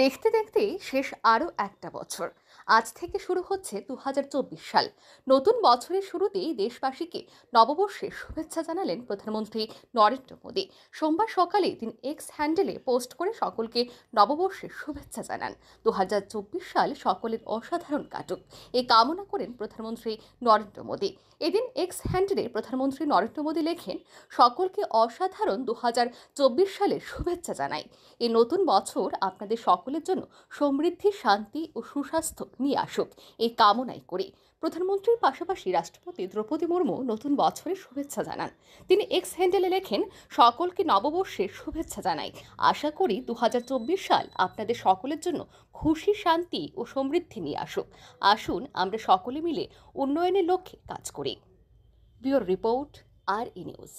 দেখতে দেখতেই শেষ আরও একটা বছর আজ থেকে শুরু হচ্ছে দু সাল নতুন বছরের শুরুতেই দেশবাসীকে নববর্ষের শুভেচ্ছা জানালেন প্রধানমন্ত্রী নরেন্দ্র মোদী সোমবার সকালে তিনি এক্স হ্যান্ডেলে পোস্ট করে সকলকে নববর্ষের শুভেচ্ছা জানান দু সাল সকলের অসাধারণ কাটুক এ কামনা করেন প্রধানমন্ত্রী নরেন্দ্র মোদী এদিন এক্স হ্যান্ডেলে প্রধানমন্ত্রী নরেন্দ্র মোদী লেখেন সকলকে অসাধারণ দু সালের শুভেচ্ছা জানাই এই নতুন বছর আপনাদের সকল সকলের জন্য সমৃদ্ধি শান্তি ও সুস্বাস্থ্য নিয়ে আসুক এই কামনাই করে প্রধানমন্ত্রীর পাশাপাশি রাষ্ট্রপতি দ্রৌপদী মুর্মু নতুন বছরের শুভেচ্ছা জানান তিনি এক্স হ্যান্ডেলে লেখেন সকলকে নববর্ষের শুভেচ্ছা জানাই আশা করি দু সাল আপনাদের সকলের জন্য খুশি শান্তি ও সমৃদ্ধি নিয়ে আসুক আসুন আমরা সকলে মিলে উন্নয়নের লক্ষ্যে কাজ করি ব্যুরো রিপোর্ট আর ই নিউজ